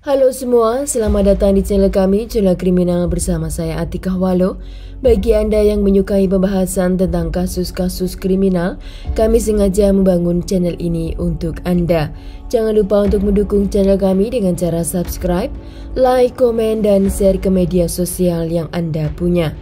Halo semua, selamat datang di channel kami Cula Kriminal bersama saya Atika Walo. Bagi Anda yang menyukai pembahasan tentang kasus-kasus kriminal, kami sengaja membangun channel ini untuk Anda. Jangan lupa untuk mendukung channel kami dengan cara subscribe, like, komen, dan share ke media sosial yang Anda punya.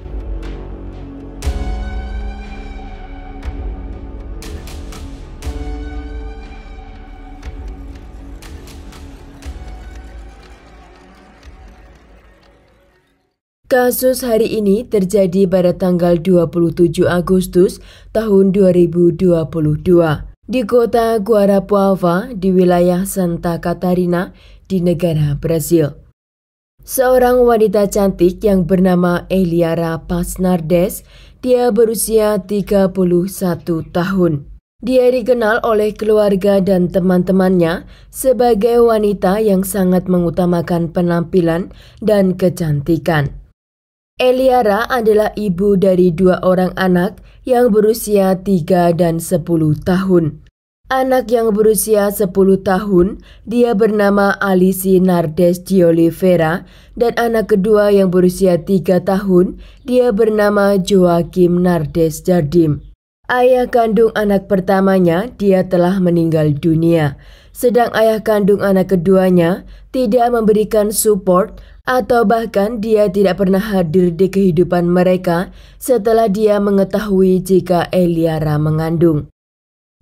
Kasus hari ini terjadi pada tanggal 27 Agustus tahun 2022 di kota Guarapuava di wilayah Santa Catarina di negara Brasil. Seorang wanita cantik yang bernama Eliara Pasnardes, dia berusia 31 tahun. Dia dikenal oleh keluarga dan teman-temannya sebagai wanita yang sangat mengutamakan penampilan dan kecantikan. Eliara adalah ibu dari dua orang anak yang berusia 3 dan 10 tahun. Anak yang berusia 10 tahun, dia bernama Alisi Nardes de Oliveira dan anak kedua yang berusia 3 tahun, dia bernama Joaquim Nardes Jardim. Ayah kandung anak pertamanya, dia telah meninggal dunia sedang ayah kandung anak keduanya tidak memberikan support atau bahkan dia tidak pernah hadir di kehidupan mereka setelah dia mengetahui jika Eliara mengandung.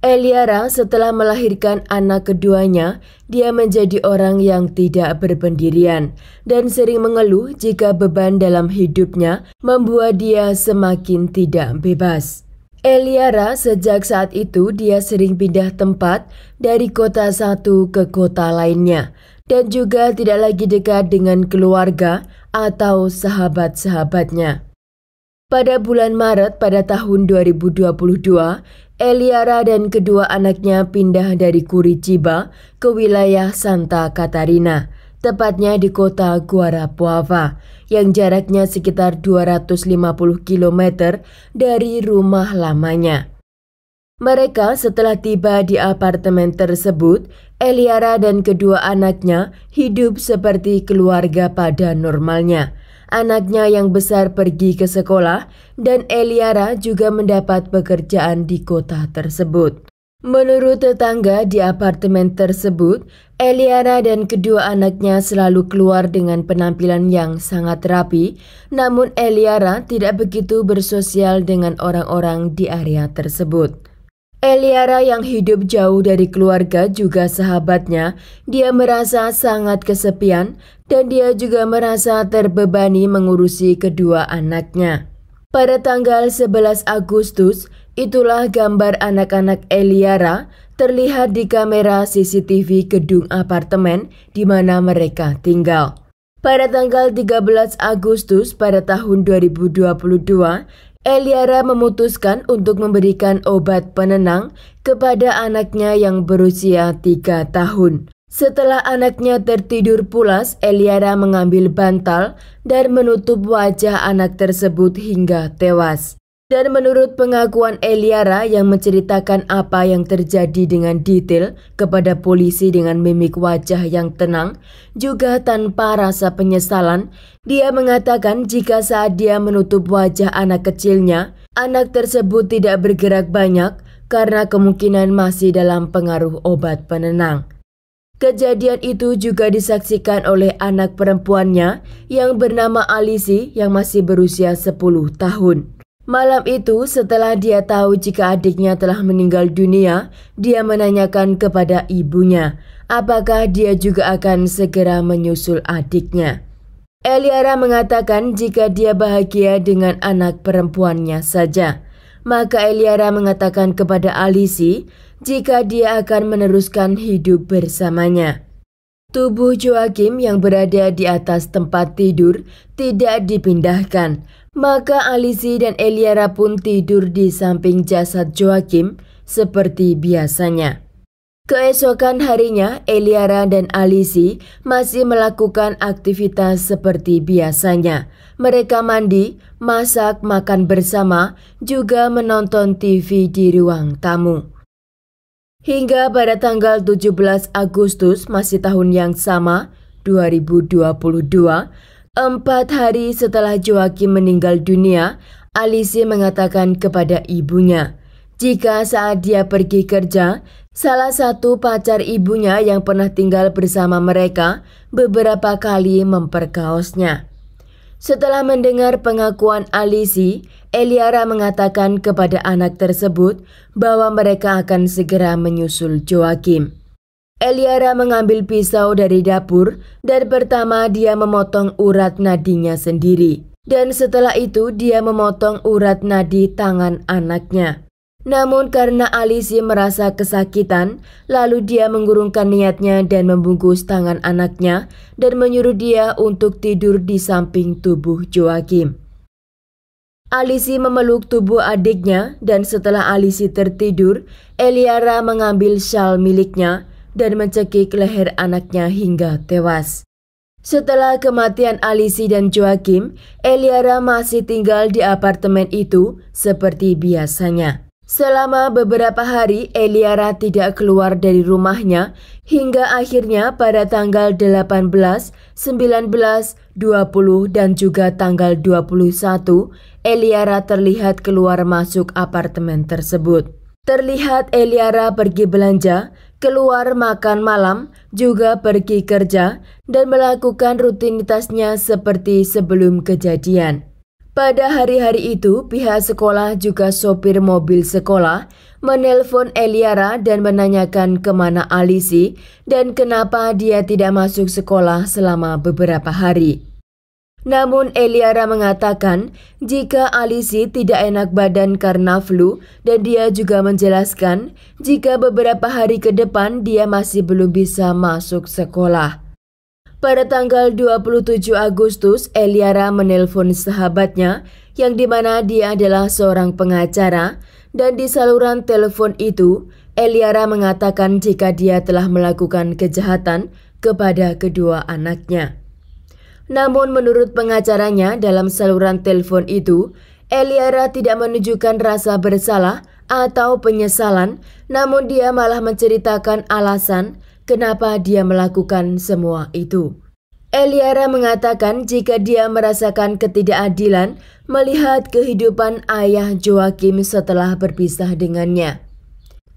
Eliara setelah melahirkan anak keduanya, dia menjadi orang yang tidak berpendirian dan sering mengeluh jika beban dalam hidupnya membuat dia semakin tidak bebas. Eliara sejak saat itu dia sering pindah tempat dari kota satu ke kota lainnya dan juga tidak lagi dekat dengan keluarga atau sahabat-sahabatnya. Pada bulan Maret pada tahun 2022, Eliara dan kedua anaknya pindah dari Curitiba ke wilayah Santa Catarina tepatnya di kota Guarapuava, yang jaraknya sekitar 250 km dari rumah lamanya. Mereka setelah tiba di apartemen tersebut, Eliara dan kedua anaknya hidup seperti keluarga pada normalnya. Anaknya yang besar pergi ke sekolah dan Eliara juga mendapat pekerjaan di kota tersebut. Menurut tetangga di apartemen tersebut, Eliana dan kedua anaknya selalu keluar dengan penampilan yang sangat rapi, namun Eliara tidak begitu bersosial dengan orang-orang di area tersebut. Eliara yang hidup jauh dari keluarga juga sahabatnya, dia merasa sangat kesepian dan dia juga merasa terbebani mengurusi kedua anaknya. Pada tanggal 11 Agustus, Itulah gambar anak-anak Eliara terlihat di kamera CCTV gedung apartemen di mana mereka tinggal. Pada tanggal 13 Agustus pada tahun 2022, Eliara memutuskan untuk memberikan obat penenang kepada anaknya yang berusia 3 tahun. Setelah anaknya tertidur pulas, Eliara mengambil bantal dan menutup wajah anak tersebut hingga tewas. Dan menurut pengakuan Eliara yang menceritakan apa yang terjadi dengan detail kepada polisi dengan mimik wajah yang tenang, juga tanpa rasa penyesalan, dia mengatakan jika saat dia menutup wajah anak kecilnya, anak tersebut tidak bergerak banyak karena kemungkinan masih dalam pengaruh obat penenang. Kejadian itu juga disaksikan oleh anak perempuannya yang bernama Alisi yang masih berusia 10 tahun. Malam itu, setelah dia tahu jika adiknya telah meninggal dunia, dia menanyakan kepada ibunya, apakah dia juga akan segera menyusul adiknya. Eliara mengatakan jika dia bahagia dengan anak perempuannya saja. Maka Eliara mengatakan kepada Alisi jika dia akan meneruskan hidup bersamanya. Tubuh Joakim yang berada di atas tempat tidur tidak dipindahkan, maka Alizi dan Eliara pun tidur di samping jasad Joakim seperti biasanya. Keesokan harinya, Eliara dan Alizi masih melakukan aktivitas seperti biasanya. Mereka mandi, masak, makan bersama, juga menonton TV di ruang tamu. Hingga pada tanggal 17 Agustus masih tahun yang sama, 2022, Empat hari setelah Joakim meninggal dunia, Alice mengatakan kepada ibunya, jika saat dia pergi kerja, salah satu pacar ibunya yang pernah tinggal bersama mereka beberapa kali memperkaosnya. Setelah mendengar pengakuan Alisi, Eliara mengatakan kepada anak tersebut bahwa mereka akan segera menyusul Joakim. Eliara mengambil pisau dari dapur dan pertama dia memotong urat nadinya sendiri. Dan setelah itu dia memotong urat nadi tangan anaknya. Namun karena Alisi merasa kesakitan, lalu dia mengurungkan niatnya dan membungkus tangan anaknya dan menyuruh dia untuk tidur di samping tubuh Joakim. Alisi memeluk tubuh adiknya dan setelah Alisi tertidur, Eliara mengambil shawl miliknya dan mencekik leher anaknya hingga tewas. Setelah kematian Alisi dan Joakim, Eliara masih tinggal di apartemen itu seperti biasanya. Selama beberapa hari, Eliara tidak keluar dari rumahnya hingga akhirnya pada tanggal 18, 19, 20, dan juga tanggal 21, Eliara terlihat keluar masuk apartemen tersebut. Terlihat Eliara pergi belanja, keluar makan malam, juga pergi kerja, dan melakukan rutinitasnya seperti sebelum kejadian. Pada hari-hari itu, pihak sekolah juga sopir mobil sekolah menelpon Eliara dan menanyakan kemana Alisi dan kenapa dia tidak masuk sekolah selama beberapa hari. Namun Eliara mengatakan jika Alisi tidak enak badan karena flu dan dia juga menjelaskan jika beberapa hari ke depan dia masih belum bisa masuk sekolah. Pada tanggal 27 Agustus, Eliara menelpon sahabatnya yang dimana dia adalah seorang pengacara dan di saluran telepon itu, Eliara mengatakan jika dia telah melakukan kejahatan kepada kedua anaknya. Namun menurut pengacaranya dalam saluran telepon itu, Eliara tidak menunjukkan rasa bersalah atau penyesalan, namun dia malah menceritakan alasan kenapa dia melakukan semua itu. Eliara mengatakan jika dia merasakan ketidakadilan melihat kehidupan ayah Joakim setelah berpisah dengannya.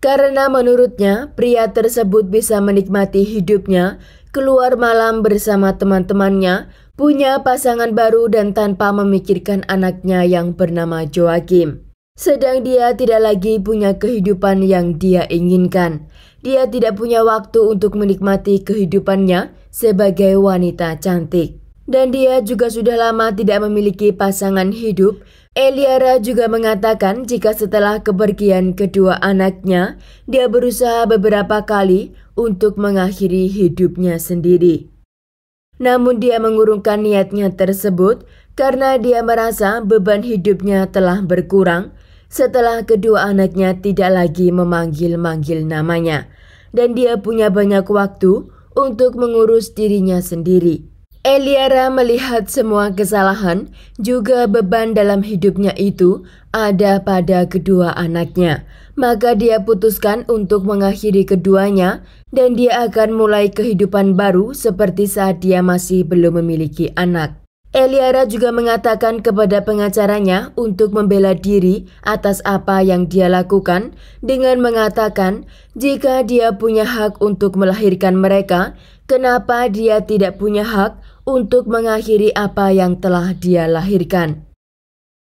Karena menurutnya pria tersebut bisa menikmati hidupnya keluar malam bersama teman-temannya, punya pasangan baru dan tanpa memikirkan anaknya yang bernama Joachim. Sedang dia tidak lagi punya kehidupan yang dia inginkan. Dia tidak punya waktu untuk menikmati kehidupannya sebagai wanita cantik. Dan dia juga sudah lama tidak memiliki pasangan hidup Eliara juga mengatakan jika setelah kepergian kedua anaknya, dia berusaha beberapa kali untuk mengakhiri hidupnya sendiri. Namun dia mengurungkan niatnya tersebut karena dia merasa beban hidupnya telah berkurang setelah kedua anaknya tidak lagi memanggil-manggil namanya dan dia punya banyak waktu untuk mengurus dirinya sendiri. Eliara melihat semua kesalahan juga beban dalam hidupnya itu ada pada kedua anaknya. Maka dia putuskan untuk mengakhiri keduanya dan dia akan mulai kehidupan baru seperti saat dia masih belum memiliki anak. Eliara juga mengatakan kepada pengacaranya untuk membela diri atas apa yang dia lakukan dengan mengatakan jika dia punya hak untuk melahirkan mereka, Kenapa dia tidak punya hak untuk mengakhiri apa yang telah dia lahirkan?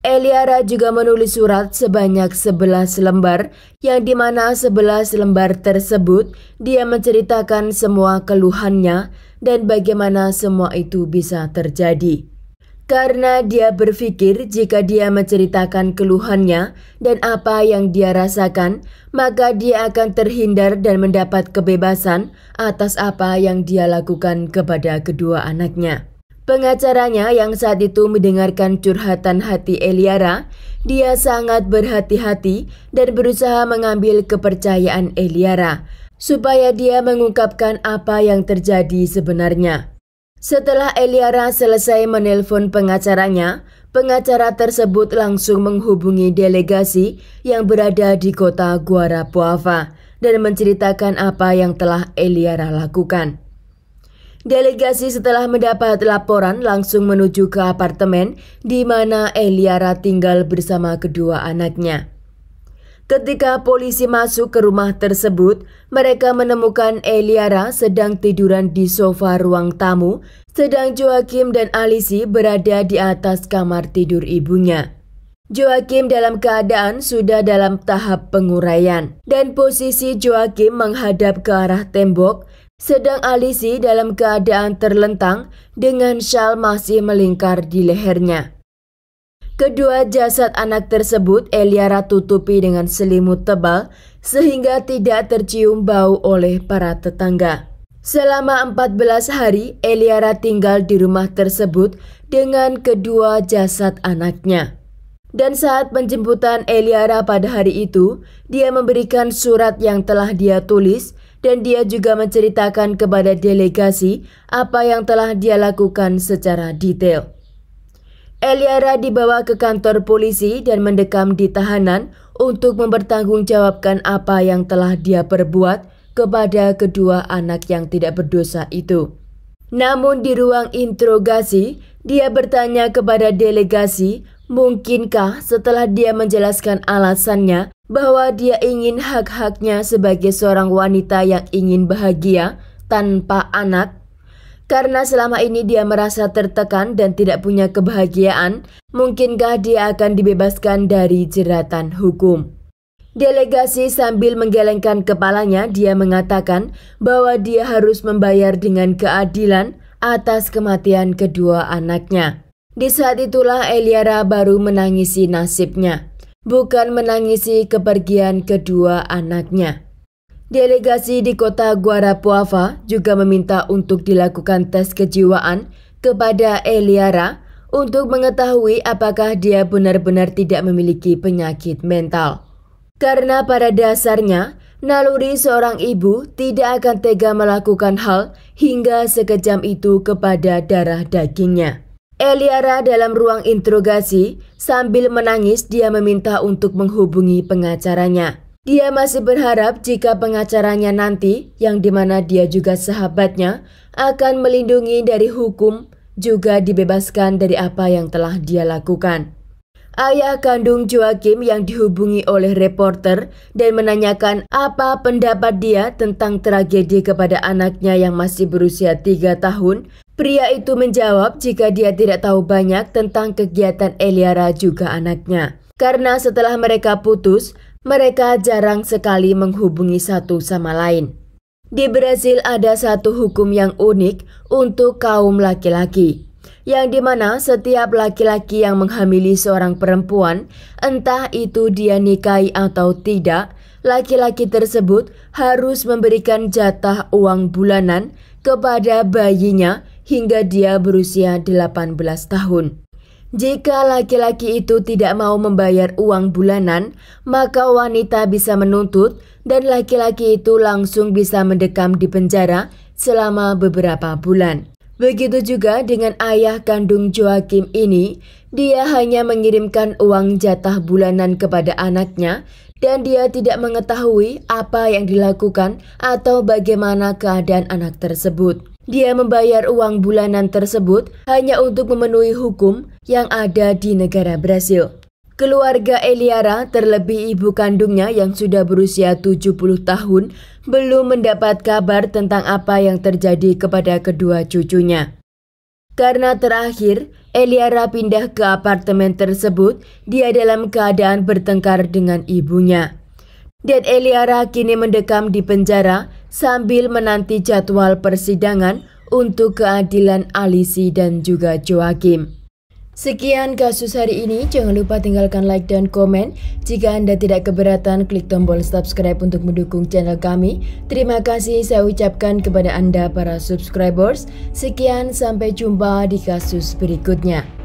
Eliara juga menulis surat sebanyak 11 lembar yang mana 11 lembar tersebut dia menceritakan semua keluhannya dan bagaimana semua itu bisa terjadi. Karena dia berpikir jika dia menceritakan keluhannya dan apa yang dia rasakan, maka dia akan terhindar dan mendapat kebebasan atas apa yang dia lakukan kepada kedua anaknya. Pengacaranya yang saat itu mendengarkan curhatan hati Eliara, dia sangat berhati-hati dan berusaha mengambil kepercayaan Eliara supaya dia mengungkapkan apa yang terjadi sebenarnya. Setelah Eliara selesai menelpon pengacaranya, pengacara tersebut langsung menghubungi delegasi yang berada di kota Guarapuava dan menceritakan apa yang telah Eliara lakukan. Delegasi setelah mendapat laporan langsung menuju ke apartemen di mana Eliara tinggal bersama kedua anaknya. Ketika polisi masuk ke rumah tersebut, mereka menemukan Eliara sedang tiduran di sofa ruang tamu, sedang Joakim dan Alisi berada di atas kamar tidur ibunya. Joakim dalam keadaan sudah dalam tahap penguraian, dan posisi Joakim menghadap ke arah tembok, sedang Alisi dalam keadaan terlentang dengan shawl masih melingkar di lehernya. Kedua jasad anak tersebut Eliara tutupi dengan selimut tebal sehingga tidak tercium bau oleh para tetangga. Selama 14 hari, Eliara tinggal di rumah tersebut dengan kedua jasad anaknya. Dan saat penjemputan Eliara pada hari itu, dia memberikan surat yang telah dia tulis dan dia juga menceritakan kepada delegasi apa yang telah dia lakukan secara detail. Eliara dibawa ke kantor polisi dan mendekam di tahanan untuk mempertanggungjawabkan apa yang telah dia perbuat kepada kedua anak yang tidak berdosa itu. Namun di ruang interogasi, dia bertanya kepada delegasi, mungkinkah setelah dia menjelaskan alasannya bahwa dia ingin hak-haknya sebagai seorang wanita yang ingin bahagia tanpa anak, karena selama ini dia merasa tertekan dan tidak punya kebahagiaan, mungkinkah dia akan dibebaskan dari jeratan hukum? Delegasi sambil menggelengkan kepalanya, dia mengatakan bahwa dia harus membayar dengan keadilan atas kematian kedua anaknya. Di saat itulah Eliara baru menangisi nasibnya, bukan menangisi kepergian kedua anaknya. Delegasi di kota Guarapuava juga meminta untuk dilakukan tes kejiwaan kepada Eliara untuk mengetahui apakah dia benar-benar tidak memiliki penyakit mental. Karena pada dasarnya, naluri seorang ibu tidak akan tega melakukan hal hingga sekejam itu kepada darah dagingnya. Eliara dalam ruang interogasi, sambil menangis dia meminta untuk menghubungi pengacaranya. Dia masih berharap jika pengacaranya nanti, yang dimana dia juga sahabatnya, akan melindungi dari hukum, juga dibebaskan dari apa yang telah dia lakukan. Ayah kandung Joakim yang dihubungi oleh reporter dan menanyakan apa pendapat dia tentang tragedi kepada anaknya yang masih berusia 3 tahun, pria itu menjawab jika dia tidak tahu banyak tentang kegiatan Eliara juga anaknya. Karena setelah mereka putus, mereka jarang sekali menghubungi satu sama lain. Di Brazil ada satu hukum yang unik untuk kaum laki-laki, yang dimana setiap laki-laki yang menghamili seorang perempuan, entah itu dia nikahi atau tidak, laki-laki tersebut harus memberikan jatah uang bulanan kepada bayinya hingga dia berusia 18 tahun. Jika laki-laki itu tidak mau membayar uang bulanan, maka wanita bisa menuntut dan laki-laki itu langsung bisa mendekam di penjara selama beberapa bulan. Begitu juga dengan ayah kandung Joakim ini, dia hanya mengirimkan uang jatah bulanan kepada anaknya dan dia tidak mengetahui apa yang dilakukan atau bagaimana keadaan anak tersebut. Dia membayar uang bulanan tersebut hanya untuk memenuhi hukum yang ada di negara Brasil. Keluarga Eliara, terlebih ibu kandungnya yang sudah berusia 70 tahun, belum mendapat kabar tentang apa yang terjadi kepada kedua cucunya. Karena terakhir, Eliara pindah ke apartemen tersebut, dia dalam keadaan bertengkar dengan ibunya. Dan Eliara kini mendekam di penjara sambil menanti jadwal persidangan untuk keadilan Alisi dan juga Joakim. Sekian kasus hari ini, jangan lupa tinggalkan like dan komen. Jika Anda tidak keberatan, klik tombol subscribe untuk mendukung channel kami. Terima kasih saya ucapkan kepada Anda para subscribers. Sekian, sampai jumpa di kasus berikutnya.